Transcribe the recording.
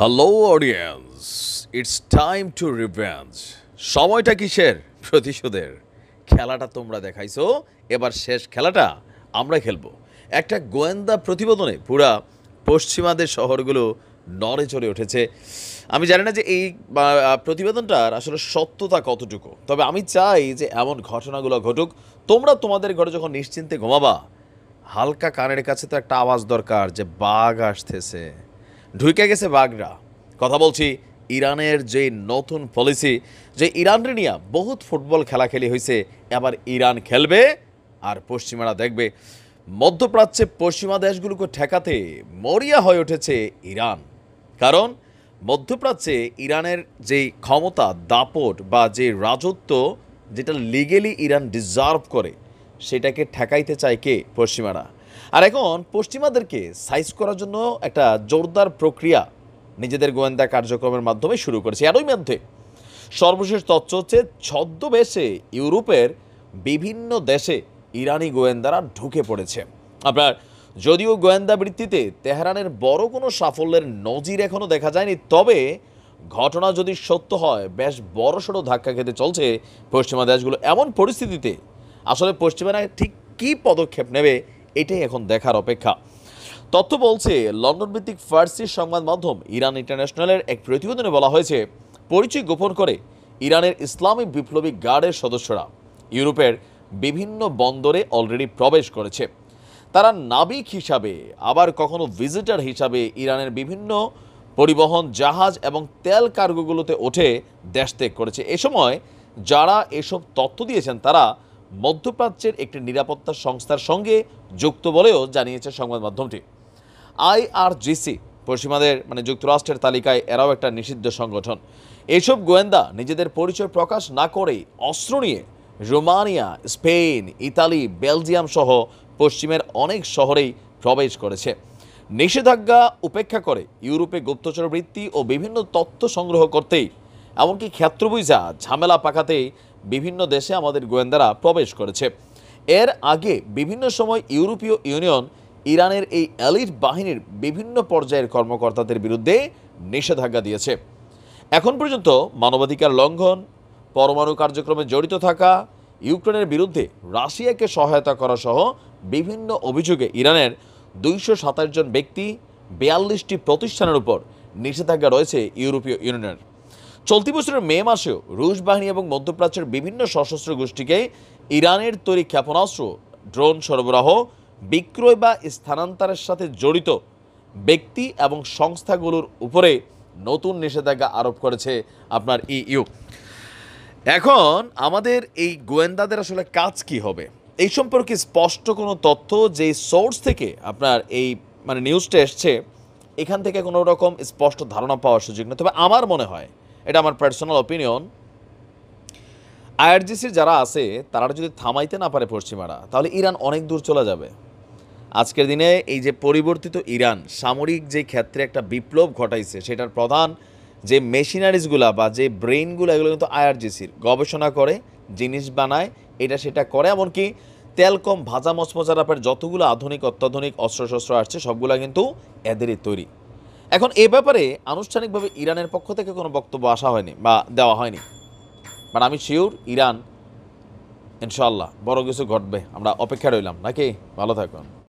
hello audience it's time to revenge সময়টা কিসের প্রতিশোধের খেলাটা তোমরা দেখাইছো এবার শেষ খেলাটা আমরা খেলবো একটা গোয়েন্দা প্রতিবেদনে পুরা পশ্চিমাদের শহরগুলো নড়ে চড়ে উঠেছে আমি জানি না যে এই প্রতিবেদনটার আসলে সত্যতা কতটুকু তবে আমি চাই যে এমন ঘটনাগুলো ঘটুক তোমরা তোমাদের ঘরে যখন নিশ্চিন্তে ঘুমাবা হালকা কানের কাছে তো একটা আওয়াজ দরকার যে বাঘ আসতেছে ঢুকে গেছে বাগরা কথা বলছি ইরানের যে নতুন পলিসি যে ইরানরে নিয়ে বহুত ফুটবল খেলা খেলি হয়েছে এবার ইরান খেলবে আর পশ্চিমারা দেখবে মধ্যপ্রাচ্যে পশ্চিমা দেশগুলোকে ঠেকাতে মরিয়া হয়ে উঠেছে ইরান কারণ মধ্যপ্রাচ্যে ইরানের যে ক্ষমতা দাপট বা যে রাজত্ব যেটা লিগেলি ইরান ডিজার্ভ করে সেটাকে ঠেকাইতে চায় কে পশ্চিমারা আর এখন পশ্চিমাদেরকে সাইজ করার জন্য একটা জোরদার প্রক্রিয়া নিজেদের গোয়েন্দা কার্যক্রমের মাধ্যমে শুরু করেছে এরই মধ্যে সর্বশেষ তথ্য হচ্ছে ছদ্মবেশে ইউরোপের বিভিন্ন দেশে ইরানি গোয়েন্দারা ঢুকে পড়েছে আপনার যদিও গোয়েন্দা বৃত্তিতে তেহরানের বড় কোনো সাফল্যের নজির এখনও দেখা যায়নি তবে ঘটনা যদি সত্য হয় বেশ বড়সড় ধাক্কা খেতে চলছে পশ্চিমা দেশগুলো এমন পরিস্থিতিতে আসলে পশ্চিমারা ঠিক কী পদক্ষেপ নেবে এটাই এখন দেখার অপেক্ষা তথ্য বলছে লন্ডন ভিত্তিক ফার্সি সংবাদ মাধ্যম ইরান ইন্টারন্যাশনালের এক প্রতিবেদনে বলা হয়েছে পরিচয় গোপন করে ইরানের ইসলামী বিপ্লবী গার্ডের সদস্যরা ইউরোপের বিভিন্ন বন্দরে অলরেডি প্রবেশ করেছে তারা নাবিক হিসাবে আবার কখনো ভিজিটার হিসাবে ইরানের বিভিন্ন পরিবহন জাহাজ এবং তেল কার্গোগুলোতে ওঠে দেশ ত্যাগ করেছে এ সময় যারা এসব তথ্য দিয়েছেন তারা মধ্যপ্রাচ্যের একটি নিরাপত্তা সংস্থার সঙ্গে যুক্ত বলেও জানিয়েছে সংবাদ মাধ্যমটি আইআরজিসি পশ্চিমাদের মানে যুক্তরাষ্ট্রের তালিকায় এরাও একটা নিষিদ্ধ সংগঠন এইসব গোয়েন্দা নিজেদের পরিচয় প্রকাশ না করেই অস্ত্র নিয়ে রোমানিয়া স্পেন ইতালি বেলজিয়াম সহ পশ্চিমের অনেক শহরেই প্রবেশ করেছে নিষেধাজ্ঞা উপেক্ষা করে ইউরোপে গুপ্তচর বৃত্তি ও বিভিন্ন তথ্য সংগ্রহ করতেই এমনকি ক্ষেত্রবুইজা ঝামেলা পাকাতেই বিভিন্ন দেশে আমাদের গোয়েন্দারা প্রবেশ করেছে এর আগে বিভিন্ন সময় ইউরোপীয় ইউনিয়ন ইরানের এই এলিট বাহিনীর বিভিন্ন পর্যায়ের কর্মকর্তাদের বিরুদ্ধে নিষেধাজ্ঞা দিয়েছে এখন পর্যন্ত মানবাধিকার লঙ্ঘন পরমাণু কার্যক্রমে জড়িত থাকা ইউক্রেনের বিরুদ্ধে রাশিয়াকে সহায়তা করা সহ বিভিন্ন অভিযোগে ইরানের দুইশো সাতাশ জন ব্যক্তি বিয়াল্লিশটি প্রতিষ্ঠানের উপর নিষেধাজ্ঞা রয়েছে ইউরোপীয় ইউনিয়নের চলতি বছরের মে মাসেও রুশ বাহিনী এবং মধ্যপ্রাচ্যের বিভিন্ন সশস্ত্র গোষ্ঠীকে ইরানের তৈরি ক্ষেপণাস্ত্র ড্রোন সরবরাহ বিক্রয় বা স্থানান্তরের সাথে জড়িত ব্যক্তি এবং সংস্থাগুলোর উপরে নতুন নিষেধাজ্ঞা আরোপ করেছে আপনার ইউ এখন আমাদের এই গোয়েন্দাদের আসলে কাজ কি হবে এই সম্পর্কে স্পষ্ট কোনো তথ্য যে সোর্স থেকে আপনার এই মানে নিউজটা এসছে এখান থেকে কোনো রকম স্পষ্ট ধারণা পাওয়ার সুযোগ নেই তবে আমার মনে হয় এটা আমার পার্সোনাল অপিনিয়ন আইআরজিসির যারা আছে তারা যদি থামাইতে না পারে পশ্চিমারা তাহলে ইরান অনেক দূর চলে যাবে আজকের দিনে এই যে পরিবর্তিত ইরান সামরিক যে ক্ষেত্রে একটা বিপ্লব ঘটাইছে সেটার প্রধান যে মেশিনারিজগুলো বা যে ব্রেইনগুলো এগুলো কিন্তু আইআরজিসির গবেষণা করে জিনিস বানায় এটা সেটা করে এমনকি তেল কম ভাজা মচমচা রাপের যতগুলো আধুনিক অত্যাধুনিক অস্ত্রশস্ত্র আসছে সবগুলো কিন্তু এদেরই তৈরি এখন এ ব্যাপারে আনুষ্ঠানিকভাবে ইরানের পক্ষ থেকে কোনো বক্তব্য আসা হয়নি বা দেওয়া হয়নি বাট মানে আমি শিওর ইরান ইনশাল্লাহ বড় কিছু ঘটবে আমরা অপেক্ষা রইলাম নাকি ভালো থাকুন